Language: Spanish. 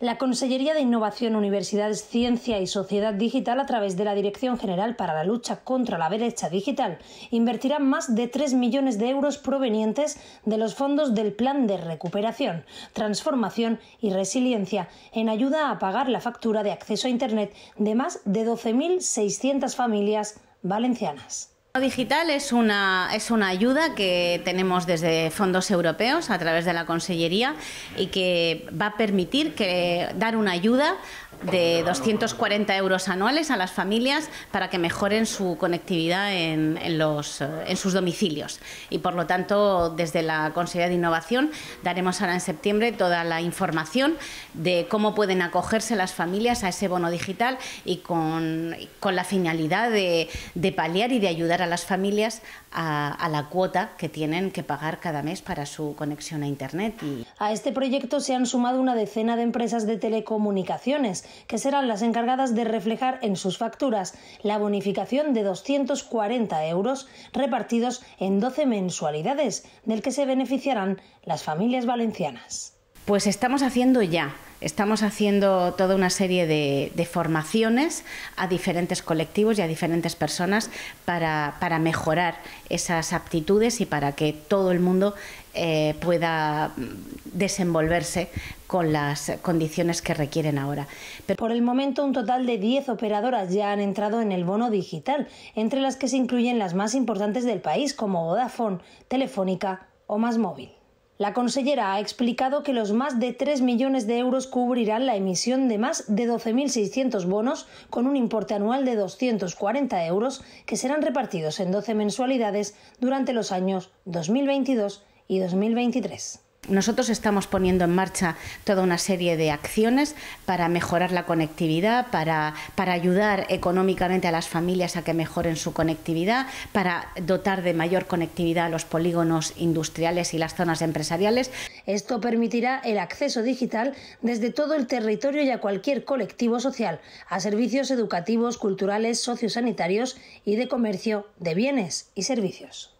La Consellería de Innovación, Universidades, Ciencia y Sociedad Digital, a través de la Dirección General para la Lucha contra la Brecha Digital, invertirá más de 3 millones de euros provenientes de los fondos del Plan de Recuperación, Transformación y Resiliencia en ayuda a pagar la factura de acceso a Internet de más de 12.600 familias valencianas digital es una, es una ayuda que tenemos desde fondos europeos a través de la Consellería y que va a permitir que, dar una ayuda de 240 euros anuales a las familias para que mejoren su conectividad en, los, eh, en sus domicilios. Y por lo tanto, desde la Consejería de Innovación daremos ahora en septiembre toda la información de cómo pueden acogerse las familias a ese bono digital y con, la finalidad de, de paliar y de ayudar a las familias a, la cuota que tienen que pagar cada mes para su conexión a Internet. A este proyecto se han sumado una decena de empresas de telecomunicaciones, que serán las encargadas de reflejar en sus facturas la bonificación de 240 euros repartidos en 12 mensualidades, del que se beneficiarán las familias valencianas. Pues estamos haciendo ya Estamos haciendo toda una serie de, formaciones a diferentes colectivos y a diferentes personas para, mejorar esas aptitudes y para que todo el mundo eh, pueda mm, desenvolverse con las condiciones que requieren ahora. Por el momento, un total de 10 operadoras ya han entrado en el bono digital, entre las que se incluyen las más importantes del país, como Vodafone, Telefónica o Más Móvil. La consellera ha explicado que los más de 3 millones de euros cubrirán la emisión de más de 12.600 bonos con un importe anual de 240 euros que serán repartidos en 12 mensualidades durante los años 2022 y 2023 nosotros estamos poniendo en marcha toda una serie de acciones para mejorar la conectividad, para, ayudar económicamente a las familias a que mejoren su conectividad, para dotar de mayor conectividad a los polígonos industriales y las zonas empresariales. Esto permitirá el acceso digital desde todo el territorio y a cualquier colectivo social, a servicios educativos, culturales, sociosanitarios y de comercio de bienes y servicios.